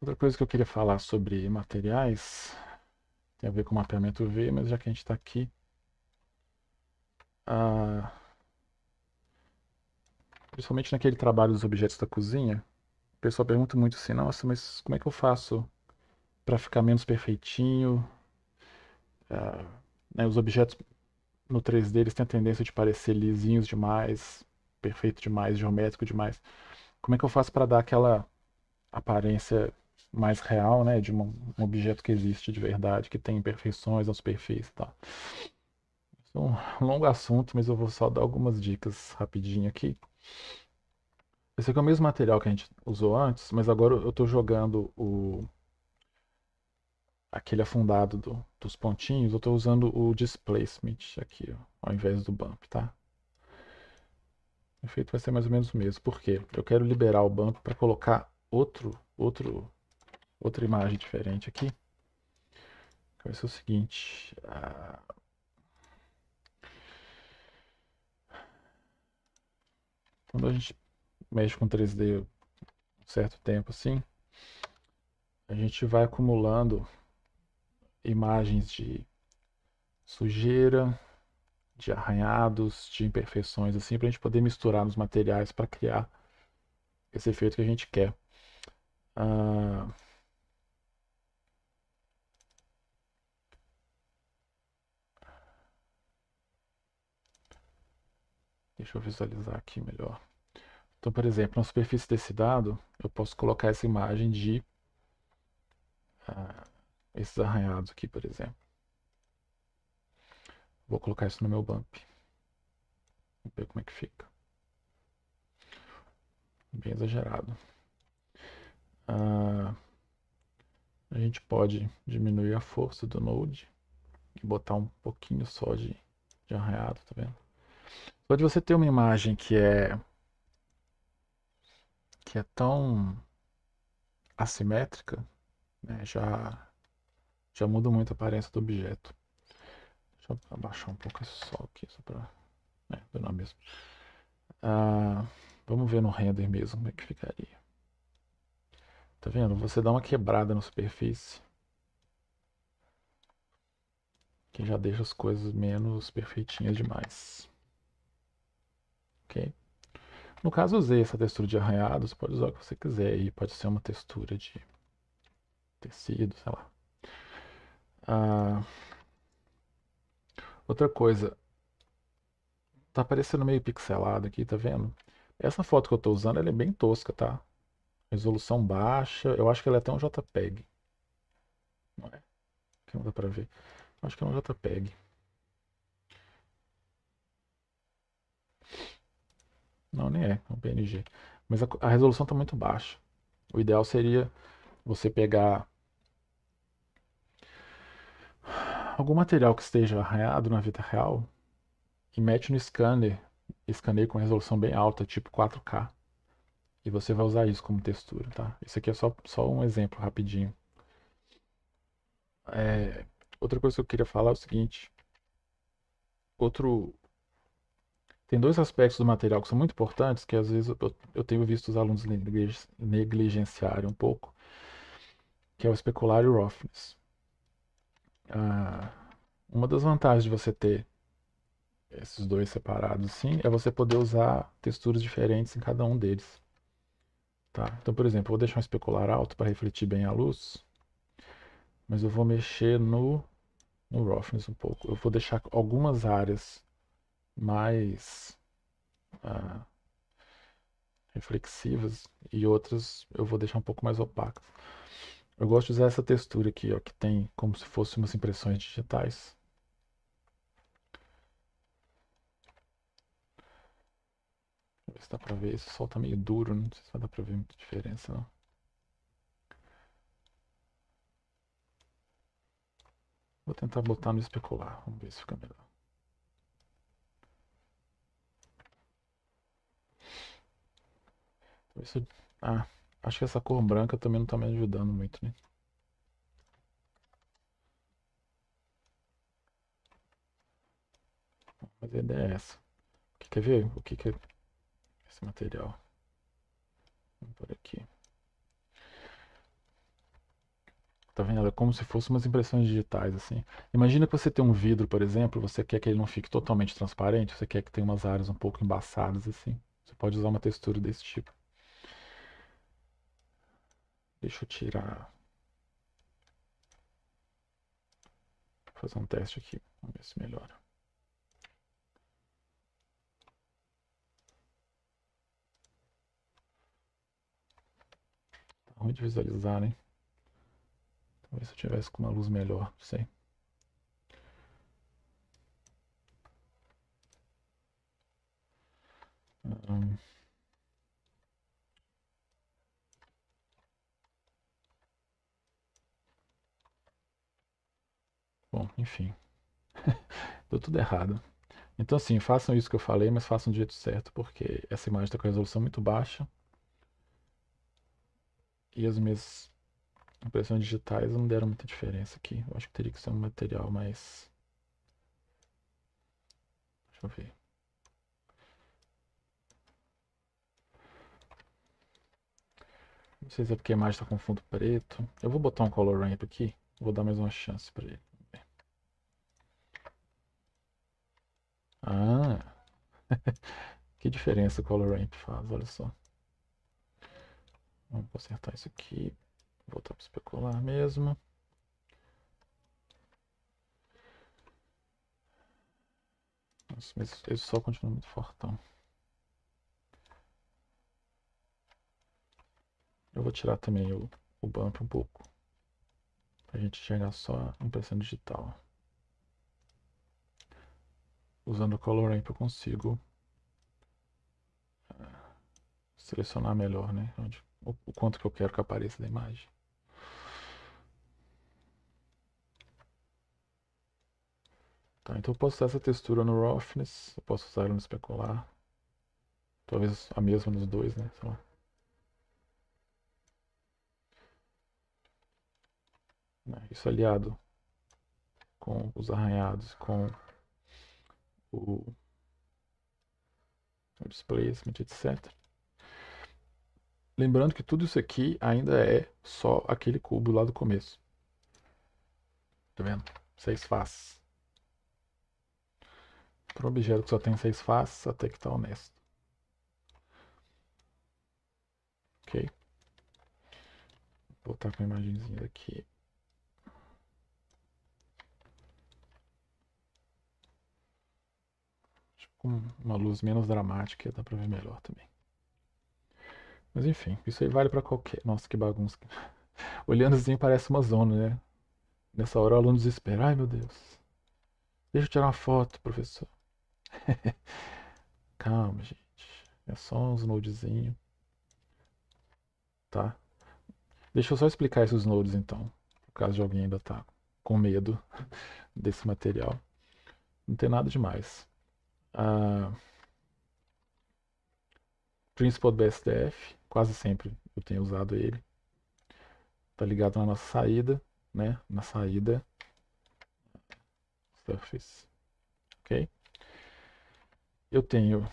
Outra coisa que eu queria falar sobre materiais tem a ver com mapeamento V, mas já que a gente está aqui. Ah, principalmente naquele trabalho dos objetos da cozinha, o pessoal pergunta muito assim: nossa, mas como é que eu faço para ficar menos perfeitinho? Ah, né, os objetos no 3D eles têm a tendência de parecer lisinhos demais, perfeito demais, geométrico demais. Como é que eu faço para dar aquela aparência mais real, né? De um, um objeto que existe de verdade, que tem imperfeições na superfície e tal. É um longo assunto, mas eu vou só dar algumas dicas rapidinho aqui. Esse aqui é o mesmo material que a gente usou antes, mas agora eu estou jogando o aquele afundado do, dos pontinhos, eu estou usando o displacement aqui, ó, ao invés do bump, tá? O efeito vai ser mais ou menos o mesmo, porque eu quero liberar o bump para colocar outro, outro outra imagem diferente aqui. Vai ser o seguinte. Quando a gente mexe com 3D um certo tempo assim, a gente vai acumulando imagens de sujeira, de arranhados, de imperfeições assim, para a gente poder misturar nos materiais para criar esse efeito que a gente quer. Ah... Deixa eu visualizar aqui melhor. Então, por exemplo, na superfície desse dado, eu posso colocar essa imagem de ah, esses arranhados aqui, por exemplo. Vou colocar isso no meu bump. Vamos ver como é que fica. Bem exagerado. Ah, a gente pode diminuir a força do node e botar um pouquinho só de, de arranhado, tá vendo? Só de você ter uma imagem que é que é tão assimétrica, né, já já muda muito a aparência do objeto. Deixa eu abaixar um pouco esse sol aqui, só para né, danar mesmo. Ah, vamos ver no render mesmo como é que ficaria. Tá vendo? Você dá uma quebrada na superfície. Que já deixa as coisas menos perfeitinhas demais ok? No caso, usei essa textura de arranhado, você pode usar o que você quiser aí, pode ser uma textura de tecido, sei lá. Ah, outra coisa, tá parecendo meio pixelado aqui, tá vendo? Essa foto que eu tô usando, ela é bem tosca, tá? Resolução baixa, eu acho que ela é até um JPEG. Não é? Aqui não dá pra ver. Acho que é um JPEG. Não, nem é, é um PNG. Mas a, a resolução está muito baixa. O ideal seria você pegar algum material que esteja arranhado na vida real e mete no scanner, escaneia com resolução bem alta, tipo 4K. E você vai usar isso como textura, tá? Isso aqui é só, só um exemplo rapidinho. É, outra coisa que eu queria falar é o seguinte. Outro, tem dois aspectos do material que são muito importantes, que às vezes eu, eu tenho visto os alunos negligenciarem um pouco, que é o especular e o roughness. Ah, uma das vantagens de você ter esses dois separados sim, é você poder usar texturas diferentes em cada um deles. Tá? Então, por exemplo, eu vou deixar um especular alto para refletir bem a luz, mas eu vou mexer no, no roughness um pouco. Eu vou deixar algumas áreas mais ah, reflexivas e outras eu vou deixar um pouco mais opacas. Eu gosto de usar essa textura aqui, ó, que tem como se fosse umas impressões digitais. Ver se dá pra ver, esse sol tá meio duro, não sei se vai dar pra ver muita diferença não. Vou tentar botar no especular, vamos ver se fica melhor. Isso... Ah, acho que essa cor branca também não tá me ajudando muito, né? Mas a ideia é essa. Quer ver o que, que é esse material? Por aqui. Tá vendo? É como se fossem umas impressões digitais, assim. Imagina que você tem um vidro, por exemplo, você quer que ele não fique totalmente transparente, você quer que tenha umas áreas um pouco embaçadas, assim. Você pode usar uma textura desse tipo. Deixa eu tirar. Vou fazer um teste aqui. Vamos ver se melhora. Tá ruim de visualizar, né? Talvez então, se eu tivesse com uma luz melhor, não sei. Um... enfim. Deu tudo errado. Então, assim, façam isso que eu falei, mas façam do jeito certo, porque essa imagem está com a resolução muito baixa. E as minhas impressões digitais não deram muita diferença aqui. Eu acho que teria que ser um material mais. Deixa eu ver. Não sei se é porque a imagem está com fundo preto. Eu vou botar um color ramp aqui. Vou dar mais uma chance para ele. que diferença o color ramp faz, olha só. Vamos consertar isso aqui. Voltar para especular mesmo. Nossa, mas esse sol continua muito fortão. Eu vou tirar também o, o bump um pouco. Pra gente chegar só a impressão digital. Usando o Color Ramp eu consigo ah, selecionar melhor, né? Onde, o, o quanto que eu quero que apareça da imagem. Tá, então eu posso usar essa textura no Roughness, eu posso usar ela no Specular. Talvez a mesma nos dois, né? Sei lá. Né, isso aliado com os arranhados, com o, o displacement, etc. Lembrando que tudo isso aqui ainda é só aquele cubo lá do começo. Tá vendo? Seis faces. Para um objeto que só tem seis faces, até que está honesto. Ok. Vou botar com a imagenzinha aqui. com uma luz menos dramática, dá pra ver melhor também. Mas enfim, isso aí vale para qualquer. Nossa, que bagunça. Olhando assim parece uma zona, né? Nessa hora o aluno desespera. Ai meu Deus. Deixa eu tirar uma foto, professor. Calma, gente. É só uns nodezinhos. Tá? Deixa eu só explicar esses nodes então. Por caso de alguém ainda tá com medo desse material. Não tem nada demais a Principal do BSDF, quase sempre eu tenho usado ele. Tá ligado na nossa saída, né? Na saída Surface. OK? Eu tenho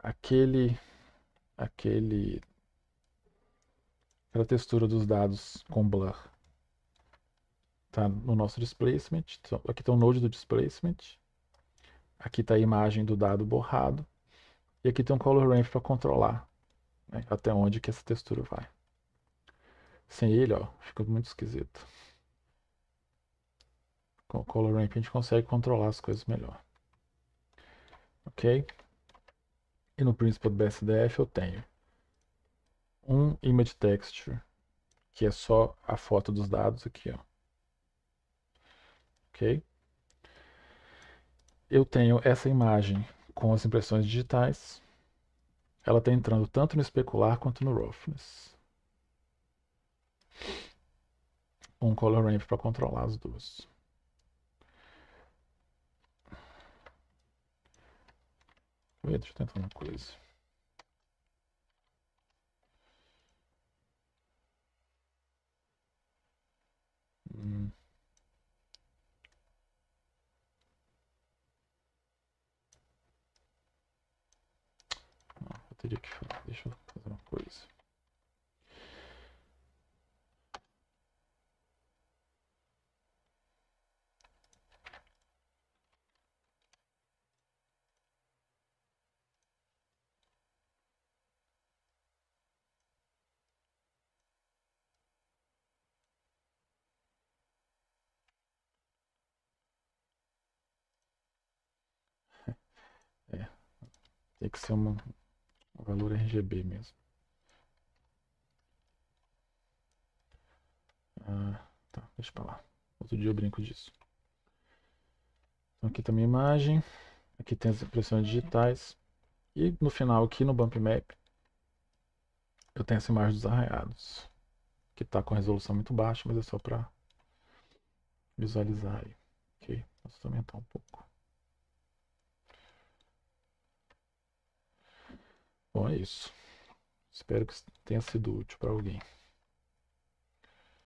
aquele aquele aquela textura dos dados com blur tá no nosso displacement. Aqui está o node do displacement. Aqui está a imagem do dado borrado. E aqui tem um color range para controlar né, até onde que essa textura vai. Sem ele, ó, fica muito esquisito. Com o color ramp a gente consegue controlar as coisas melhor. Ok? E no principal do BSDF eu tenho um image texture, que é só a foto dos dados aqui, ó. Ok? eu tenho essa imagem com as impressões digitais. Ela está entrando tanto no especular quanto no roughness. Um color ramp para controlar as duas. Deixa eu tentar uma coisa. Tem que ser um valor RGB mesmo. Ah, tá, deixa pra lá. Outro dia eu brinco disso. Então aqui também tá minha imagem. Aqui tem as impressões digitais. E no final aqui no Bump Map, eu tenho essa imagem dos arraiados. Que está com resolução muito baixa, mas é só para visualizar aí. Ok, posso aumentar tá um pouco. Bom, é isso. Espero que tenha sido útil para alguém.